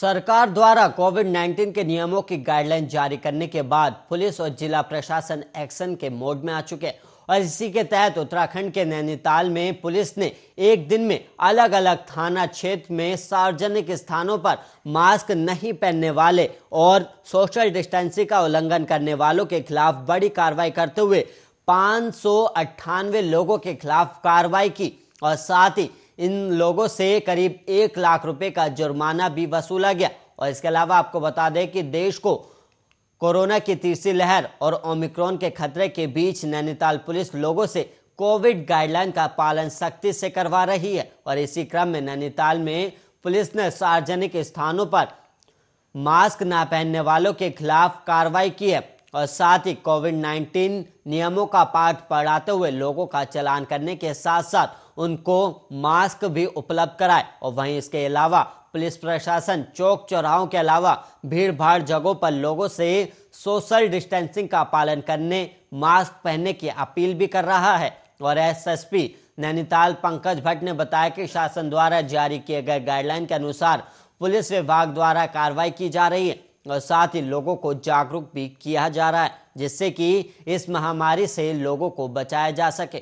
सरकार द्वारा कोविड 19 के नियमों की गाइडलाइन जारी करने के बाद पुलिस और जिला प्रशासन एक्शन के मोड में आ चुके हैं और इसी के तहत उत्तराखंड के नैनीताल में पुलिस ने एक दिन में अलग अलग थाना क्षेत्र में सार्वजनिक स्थानों पर मास्क नहीं पहनने वाले और सोशल डिस्टेंसिंग का उल्लंघन करने वालों के खिलाफ बड़ी कार्रवाई करते हुए पाँच लोगों के खिलाफ कार्रवाई की और साथ ही इन लोगों से करीब एक लाख रुपए का जुर्माना भी वसूला गया और इसके अलावा आपको बता दें कि देश को कोरोना की तीसरी लहर और ओमिक्रॉन के खतरे के बीच नैनीताल पुलिस लोगों से कोविड गाइडलाइन का पालन सख्ती से करवा रही है और इसी क्रम में नैनीताल में पुलिस ने सार्वजनिक स्थानों पर मास्क न पहनने वालों के खिलाफ कार्रवाई की है और साथ ही कोविड 19 नियमों का पाठ पढ़ाते हुए लोगों का चलान करने के साथ साथ उनको मास्क भी उपलब्ध कराए और वहीं इसके अलावा पुलिस प्रशासन चौक चौराहों के अलावा भीड़ भाड़ जगहों पर लोगों से सोशल डिस्टेंसिंग का पालन करने मास्क पहनने की अपील भी कर रहा है और एसएसपी नैनीताल पंकज भट्ट ने बताया कि शासन द्वारा जारी किए गए गाइडलाइन के अनुसार पुलिस विभाग द्वारा कार्रवाई की जा रही है और साथ ही लोगों को जागरूक भी किया जा रहा है जिससे कि इस महामारी से लोगों को बचाया जा सके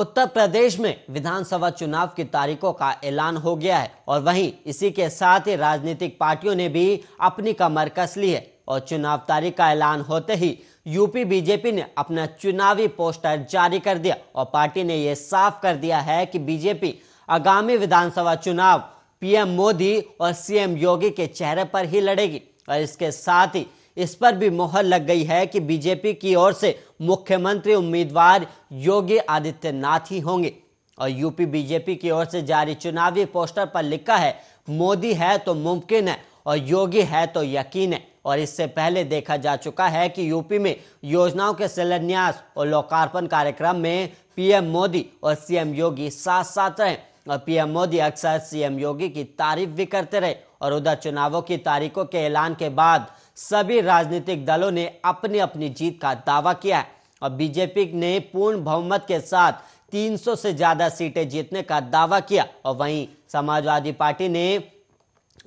उत्तर प्रदेश में विधानसभा चुनाव की तारीखों का ऐलान हो गया है और वहीं इसी के साथ ही राजनीतिक पार्टियों ने भी अपनी कमर कस ली है और चुनाव तारीख का ऐलान होते ही यूपी बीजेपी ने अपना चुनावी पोस्टर जारी कर दिया और पार्टी ने यह साफ कर दिया है कि बीजेपी आगामी विधानसभा चुनाव पीएम मोदी और सीएम योगी के चेहरे पर ही लड़ेगी और इसके साथ ही इस पर भी मोहर लग गई है कि बीजेपी की ओर से मुख्यमंत्री उम्मीदवार योगी आदित्यनाथ ही होंगे और यूपी बीजेपी की ओर से जारी चुनावी पोस्टर पर लिखा है मोदी है तो मुमकिन है और योगी है तो यकीन है और इससे पहले देखा जा चुका है कि यूपी में योजनाओं के शिलान्यास और लोकार्पण कार्यक्रम में पीएम मोदी और सीएम योगी साथ साथ रहे और पीएम मोदी अक्सर सीएम योगी की तारीफ भी करते रहे और उधर चुनावों की तारीखों के ऐलान के बाद सभी राजनीतिक दलों ने अपनी अपनी जीत का दावा किया है और बीजेपी ने पूर्ण बहुमत के साथ 300 से ज्यादा सीटें जीतने का दावा किया और वहीं समाजवादी पार्टी ने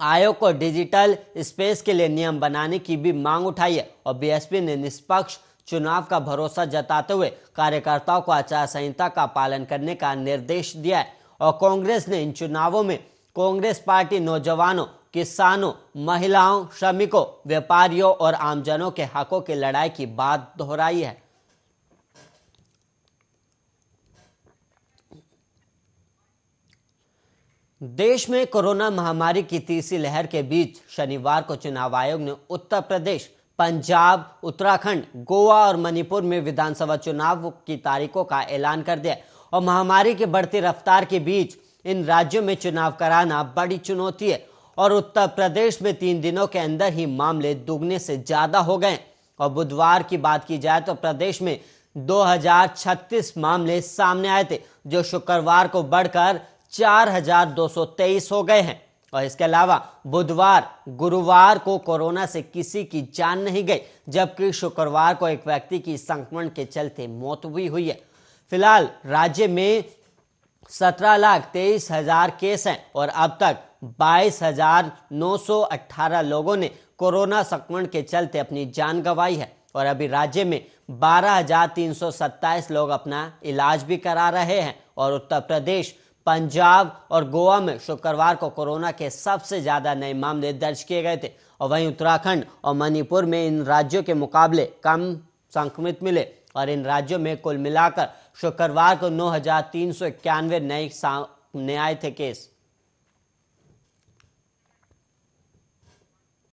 आयोग को डिजिटल स्पेस के लिए नियम बनाने की भी मांग उठाई है और बीएसपी ने निष्पक्ष चुनाव का भरोसा जताते हुए कार्यकर्ताओं को आचार संहिता का पालन करने का निर्देश दिया है और कांग्रेस ने इन चुनावों में कांग्रेस पार्टी नौजवानों किसानों महिलाओं श्रमिकों व्यापारियों और आमजनों के हकों की लड़ाई की बात दोहराई है देश में कोरोना महामारी की तीसरी लहर के बीच शनिवार को चुनाव आयोग ने उत्तर प्रदेश पंजाब उत्तराखंड गोवा और मणिपुर में विधानसभा चुनाव की तारीखों का ऐलान कर दिया और महामारी की बढ़ती रफ्तार के बीच इन राज्यों में चुनाव कराना बड़ी चुनौती है और उत्तर प्रदेश में तीन दिनों के अंदर ही मामले दुगने से ज्यादा हो गए और बुधवार की बात की जाए तो प्रदेश में 2036 मामले सामने आए थे जो शुक्रवार को बढ़कर 4223 हो गए हैं और इसके अलावा बुधवार गुरुवार को कोरोना से किसी की जान नहीं गई जबकि शुक्रवार को एक व्यक्ति की संक्रमण के चलते मौत भी हुई है फिलहाल राज्य में सत्रह लाख तेईस हजार केस हैं और अब तक बाईस हजार नौ सौ अट्ठारह लोगों ने कोरोना संक्रमण के चलते अपनी जान गंवाई है और अभी राज्य में बारह हजार तीन सौ सत्ताईस लोग अपना इलाज भी करा रहे हैं और उत्तर प्रदेश पंजाब और गोवा में शुक्रवार को कोरोना के सबसे ज़्यादा नए मामले दर्ज किए गए थे और वहीं उत्तराखंड और मणिपुर में इन राज्यों के मुकाबले कम संक्रमित मिले और इन राज्यों में कुल मिलाकर शुक्रवार को नौ नए नए आए थे केस